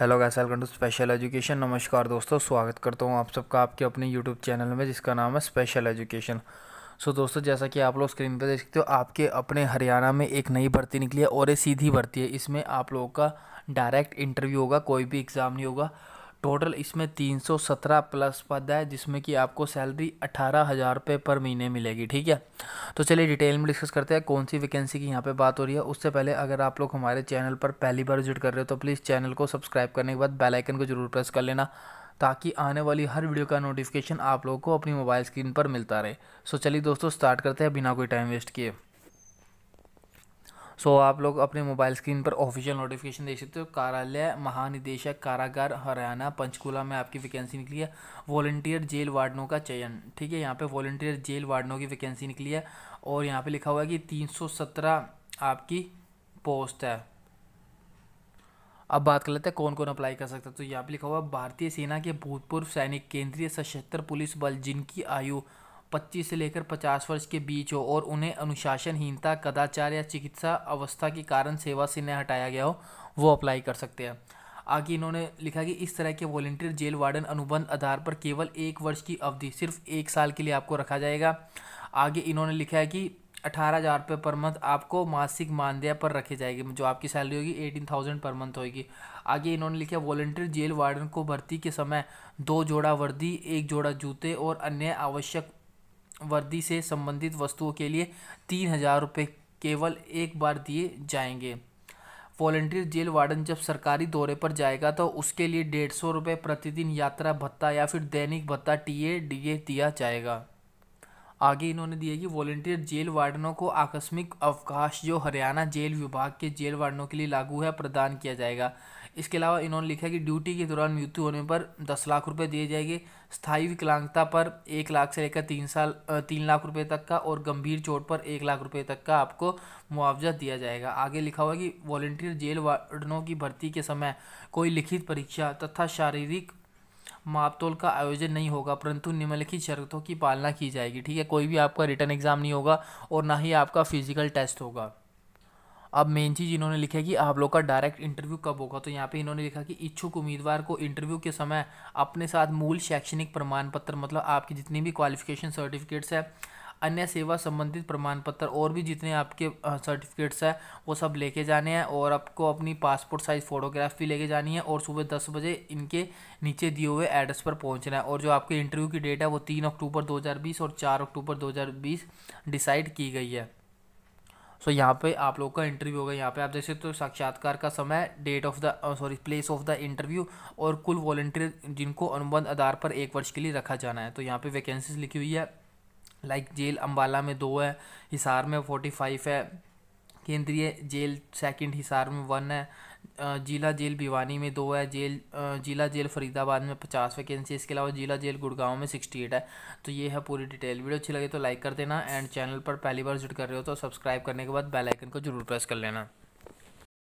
hello guys welcome to special education नमस्कार दोस्तों स्वागत करता हूँ आप सबका आपके अपने यूट्यूब चैनल में जिसका नाम है स्पेशल एजुकेशन सो दोस्तों जैसा कि आप लोग स्क्रीन पर देख सकते हो आपके अपने हरियाणा में एक नई भर्ती निकली है और ये सीधी भर्ती है इसमें आप लोगों का डायरेक्ट इंटरव्यू होगा कोई भी एग्ज़ाम नहीं होगा टोटल इसमें 317 प्लस पद है जिसमें कि आपको सैलरी अठारह हज़ार रुपये पर महीने मिलेगी ठीक है तो चलिए डिटेल में डिस्कस करते हैं कौन सी वैकेंसी की यहाँ पे बात हो रही है उससे पहले अगर आप लोग हमारे चैनल पर पहली बार विजिट कर रहे हो तो प्लीज़ चैनल को सब्सक्राइब करने के बाद बेलाइकन को जरूर प्रेस कर लेना ताकि आने वाली हर वीडियो का नोटिफिकेशन आप लोगों को अपनी मोबाइल स्क्रीन पर मिलता रहे सो चलिए दोस्तों स्टार्ट करते हैं बिना कोई टाइम वेस्ट किए सो आप लोग अपने मोबाइल स्क्रीन पर ऑफिशियल नोटिफिकेशन देख सकते हो कार्यालय महानिदेशक कारागार हरियाणा पंचकूला में आपकी वैकेंसी निकली है वॉलंटियर जेल वार्डनों का चयन ठीक है यहाँ पे वॉलंटियर जेल वार्डनों की वैकेंसी निकली है और यहाँ पे लिखा हुआ है कि सत्रह आपकी पोस्ट है अब बात कर लेते हैं कौन कौन अप्लाई कर सकता है तो यहाँ पे लिखा हुआ भारतीय सेना के भूतपूर्व सैनिक केंद्रीय सशस्त्र पुलिस बल जिनकी आयु 25 से लेकर 50 वर्ष के बीच हो और उन्हें अनुशासनहीनता कदाचार या चिकित्सा अवस्था के कारण सेवा से न हटाया गया हो वो अप्लाई कर सकते हैं आगे इन्होंने लिखा कि इस तरह के वॉल्टियर जेल वार्डन अनुबंध आधार पर केवल एक वर्ष की अवधि सिर्फ एक साल के लिए आपको रखा जाएगा आगे इन्होंने लिखा है कि अठारह हज़ार रुपये पर मंथ आपको मासिक मानदेय पर रखे जाएगी जो आपकी सैलरी होगी एटीन थाउजेंड पर मंथ होगी आगे इन्होंने लिखा वॉल्टियर जेल वार्डन को भर्ती के समय दो जोड़ा वर्दी एक जोड़ा जूते और अन्य आवश्यक वर्दी से संबंधित वस्तुओं के लिए तीन हज़ार रुपये केवल एक बार दिए जाएंगे वॉल्टियर जेल वार्डन जब सरकारी दौरे पर जाएगा तो उसके लिए डेढ़ सौ रुपये प्रतिदिन यात्रा भत्ता या फिर दैनिक भत्ता डी ए दिया जाएगा आगे इन्होंने दिया कि वॉल्टियर जेल वार्डनों को आकस्मिक अवकाश जो हरियाणा जेल विभाग के जेल वार्डनों के लिए लागू है प्रदान किया जाएगा इसके अलावा इन्होंने लिखा है कि ड्यूटी के दौरान मृत्यु होने पर दस लाख रुपए दिए जाएंगे स्थायी विकलांगता पर एक लाख से लेकर तीन साल तीन लाख रुपए तक का और गंभीर चोट पर एक लाख रुपए तक का आपको मुआवजा दिया जाएगा आगे लिखा हुआ कि वॉल्टियर जेल वार्डनों की भर्ती के समय कोई लिखित परीक्षा तथा शारीरिक मापतोल का आयोजन नहीं होगा परंतु निम्नलिखित शर्तों की पालना की जाएगी ठीक है कोई भी आपका रिटर्न एग्ज़ाम नहीं होगा और ना ही आपका फिजिकल टेस्ट होगा अब मेन चीज़ इन्होंने लिखा है कि आप लोग का डायरेक्ट इंटरव्यू कब होगा तो यहाँ पे इन्होंने लिखा कि इच्छुक उम्मीदवार को इंटरव्यू के समय अपने साथ मूल शैक्षणिक प्रमाण पत्र मतलब आपकी जितनी भी क्वालिफिकेशन सर्टिफिकेट्स है अन्य सेवा संबंधित प्रमाण पत्र और भी जितने आपके सर्टिफिकेट्स हैं वो सब लेके जाने हैं और आपको अपनी पासपोर्ट साइज़ फ़ोटोग्राफ भी लेके जानी है और सुबह दस बजे इनके नीचे दिए हुए एड्रेस पर पहुंचना है और जो आपके इंटरव्यू की डेट है वो तीन अक्टूबर 2020 और चार अक्टूबर 2020 डिसाइड की गई है सो यहाँ पे आप लोग का इंटरव्यू होगा यहाँ पे आप देख सकते हो तो साक्षात्कार का समय date of the sorry place of the interview और कुल वॉल्टियर जिनको अनुबंध आधार पर एक वर्ष के लिए रखा जाना है तो यहाँ पे वैकेंसीज लिखी हुई है लाइक जेल अम्बाला में दो है हिसार में फोर्टी फाइव है केंद्रीय जेल सेकेंड हिसार में वन है जिला जेल भिवानी में दो है जेल जिला जेल फरीदाबाद में पचास वैकेंसी इसके अलावा जिला जेल गुड़गांव में सिक्सटी एट है तो ये है पूरी डिटेल वीडियो अच्छी लगे तो लाइक कर देना एंड चैनल पर पहली बार विजिट कर रहे हो तो सब्सक्राइब करने के बाद बेल आइकन को जरूर प्रेस कर लेना